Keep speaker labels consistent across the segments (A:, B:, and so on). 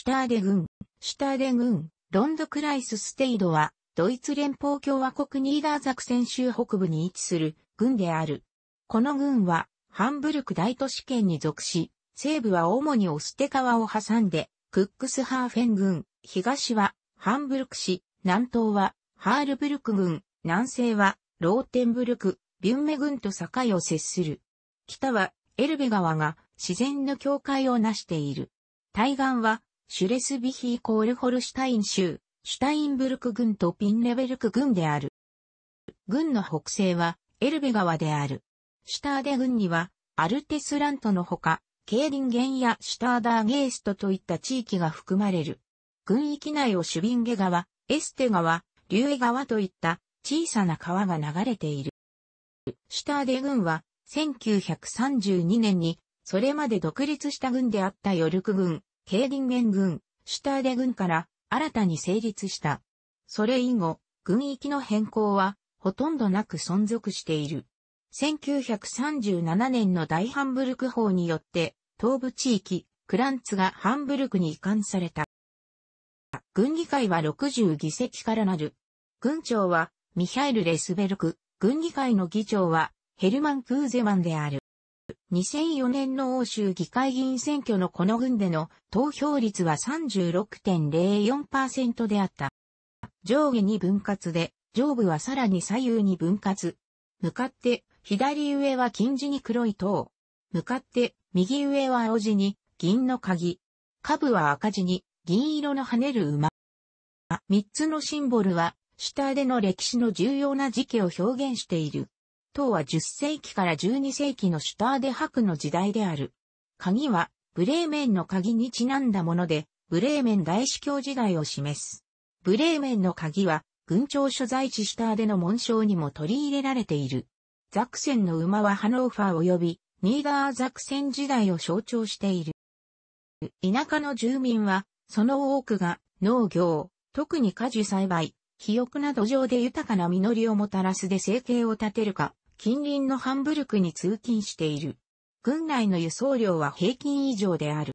A: シュターデ軍、シュターデ軍、ロンドクライスステイドは、ドイツ連邦共和国ニーダーザクセン州北部に位置する軍である。この軍は、ハンブルク大都市圏に属し、西部は主にオステ川を挟んで、クックスハーフェン軍、東はハンブルク市、南東はハールブルク軍、南西はローテンブルク、ビュンメ軍と境を接する。北はエルベ川が自然の境界を成している。対岸はシュレスビヒーコールホルシュタイン州、シュタインブルク郡とピンレベルク郡である。郡の北西はエルベ川である。シュターデ郡にはアルテスラントのほか、ケーリンゲンやシュターダーゲーストといった地域が含まれる。郡域内をシュビンゲ川、エステ川、リュエ川といった小さな川が流れている。シュターデ郡は1932年にそれまで独立した郡であったヨルク郡、ケーディンゲン軍、シュターデ軍から新たに成立した。それ以後、軍域の変更はほとんどなく存続している。1937年の大ハンブルク法によって、東部地域、クランツがハンブルクに移管された。軍議会は60議席からなる。軍長はミハイル・レスベルク、軍議会の議長はヘルマン・クーゼマンである。2004年の欧州議会議員選挙のこの軍での投票率は36.04%であった。上下に分割で、上部はさらに左右に分割。向かって、左上は金地に黒い塔。向かって、右上は青地に銀の鍵。下部は赤地に銀色の跳ねる馬。三つのシンボルは、下での歴史の重要な時期を表現している。唐は10世紀から12世紀のシュターデ白の時代である。鍵は、ブレーメンの鍵にちなんだもので、ブレーメン大司教時代を示す。ブレーメンの鍵は、軍庁所在地シュターデの紋章にも取り入れられている。ザクセンの馬はハノーファー及び、ニーダーザクセン時代を象徴している。田舎の住民は、その多くが農業、特に果樹栽培、肥沃な土壌で豊かな実りをもたらすで生計を立てるか、近隣のハンブルクに通勤している。軍内の輸送量は平均以上である。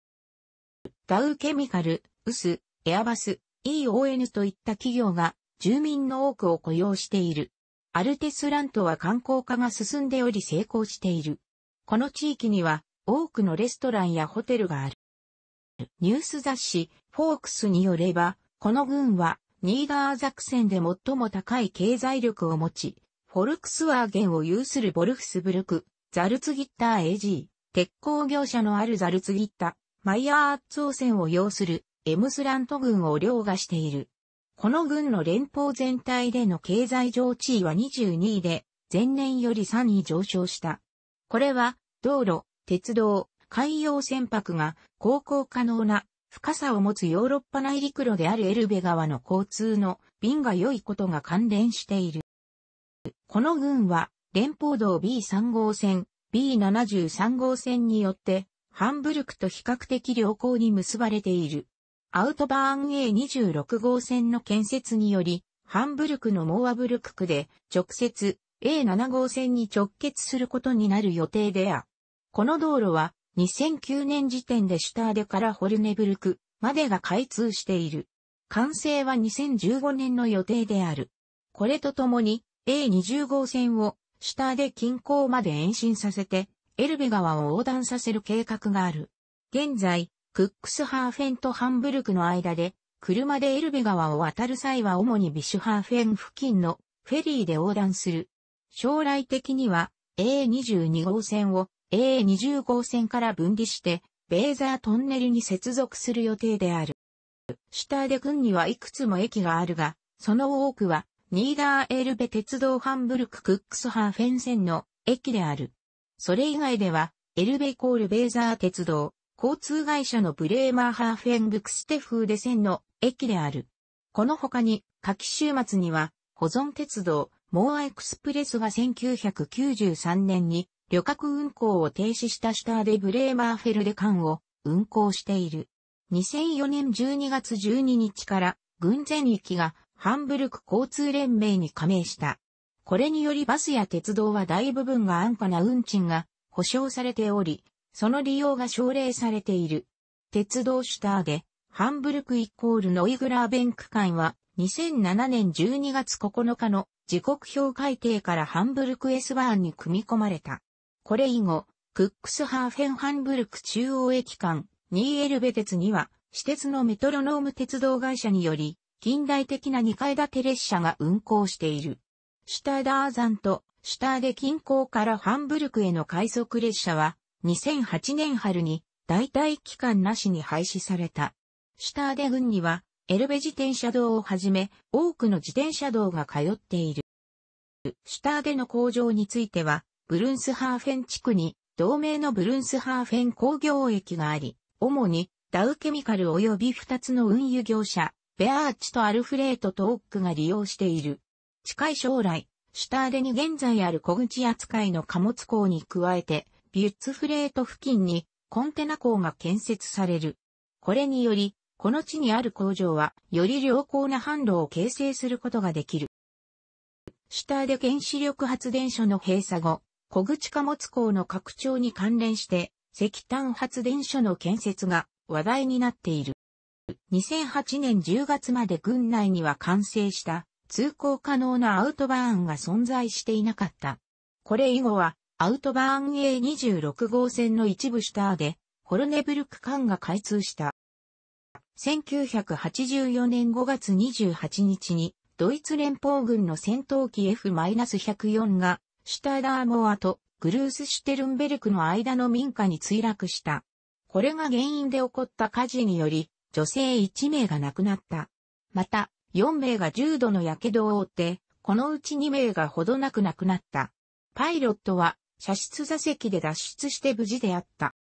A: ダウケミカル、ウス、エアバス、EON といった企業が住民の多くを雇用している。アルテスラントは観光化が進んでおり成功している。この地域には多くのレストランやホテルがある。ニュース雑誌フォークスによれば、この軍はニーガー作戦で最も高い経済力を持ち、フォルクスワーゲンを有するボルフスブルク、ザルツギッター AG、鉄鋼業者のあるザルツギッタ、マイヤーツ汚染を要するエムスラント軍を凌駕している。この軍の連邦全体での経済上地位は22位で、前年より3位上昇した。これは、道路、鉄道、海洋船舶が航行可能な深さを持つヨーロッパ内陸路であるエルベ川の交通の便が良いことが関連している。この軍は連邦道 B3 号線、B73 号線によって、ハンブルクと比較的良好に結ばれている。アウトバーン A26 号線の建設により、ハンブルクのモーアブルク区で直接 A7 号線に直結することになる予定であ。この道路は2009年時点でシュターデからホルネブルクまでが開通している。完成は2015年の予定である。これとともに A20 号線を下で近郊まで延伸させて、エルベ川を横断させる計画がある。現在、クックスハーフェンとハンブルクの間で、車でエルベ川を渡る際は主にビシュハーフェン付近のフェリーで横断する。将来的には A22 号線を A20 号線から分離して、ベーザートンネルに接続する予定である。シュターデ郡にはいくつも駅があるが、その多くはニーダーエルベ鉄道ハンブルククックスハーフェン線の駅である。それ以外では、エルベコールベーザー鉄道、交通会社のブレーマーハーフェンブクステフーデ線の駅である。この他に、夏季週末には、保存鉄道、モーアエクスプレスが1993年に旅客運行を停止したシュターデブレーマーフェルデ間を運行している。2004年12月12日から、軍前域がハンブルク交通連盟に加盟した。これによりバスや鉄道は大部分が安価な運賃が保証されており、その利用が奨励されている。鉄道シュターで、ハンブルクイコールノイグラーベン区間は2007年12月9日の時刻表改定からハンブルク S バーンに組み込まれた。これ以後、クックスハーフェンハンブルク中央駅間、ニーエルベ鉄には、私鉄のメトロノーム鉄道会社により、近代的な2階建て列車が運行している。シュターダーザンとシュターデ近郊からハンブルクへの快速列車は2008年春に代替期間なしに廃止された。シュターデ郡にはエルベ自転車道をはじめ多くの自転車道が通っている。シュターデの工場についてはブルンスハーフェン地区に同名のブルンスハーフェン工業駅があり、主にダウケミカル及び2つの運輸業者、ベアーチとアルフレートとオックが利用している。近い将来、シュターデに現在ある小口扱いの貨物港に加えて、ビュッツフレート付近にコンテナ港が建設される。これにより、この地にある工場は、より良好な販路を形成することができる。シュターデ原子力発電所の閉鎖後、小口貨物港の拡張に関連して、石炭発電所の建設が話題になっている。2008年10月まで軍内には完成した通行可能なアウトバーンが存在していなかった。これ以後はアウトバーン A26 号線の一部下でホルネブルク間が開通した。1984年5月28日にドイツ連邦軍の戦闘機 F-104 がシュターダーモアとグルースシュテルンベルクの間の民家に墜落した。これが原因で起こった火事により、女性1名が亡くなった。また、4名が重度の火傷を負って、このうち2名がほどなく亡くなった。パイロットは、射出座席で脱出して無事であった。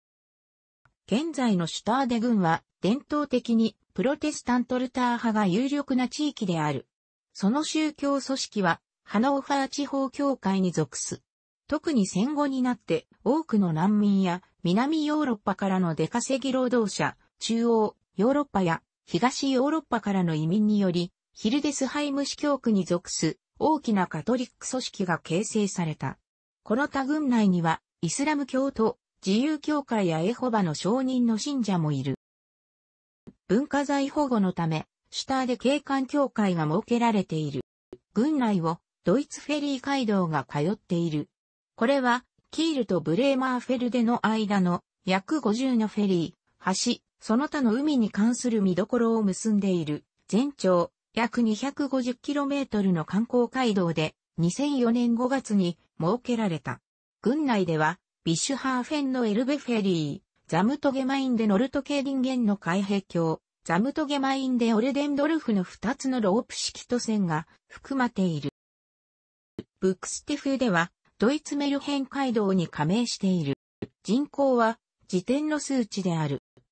A: 現在のシュターデ軍は、伝統的にプロテスタントルター派が有力な地域である。その宗教組織は、ハノーファー地方教会に属す。特に戦後になって多くの難民や南ヨーロッパからの出稼ぎ労働者、中央、ヨーロッパや東ヨーロッパからの移民により、ヒルデスハイム市教区に属す大きなカトリック組織が形成された。この他群内には、イスラム教徒、自由教会やエホバの証人の信者もいる。文化財保護のため、シュターで警官協会が設けられている。軍内をドイツフェリー街道が通っている。これは、キールとブレーマーフェルデの間の約50のフェリー、橋、その他の海に関する見どころを結んでいる、全長約 250km の観光街道で、2004年5月に設けられた。郡内では、ビッシュハーフェンのエルベフェリー、ザムトゲマインでノルトケーデンゲンの海兵橋、ザムトゲマインでオルデンドルフの2つのロープ式都線が含まれている。ブックステフでは、ドイツメルヘン街道に加盟している。人口は、時点の数値である。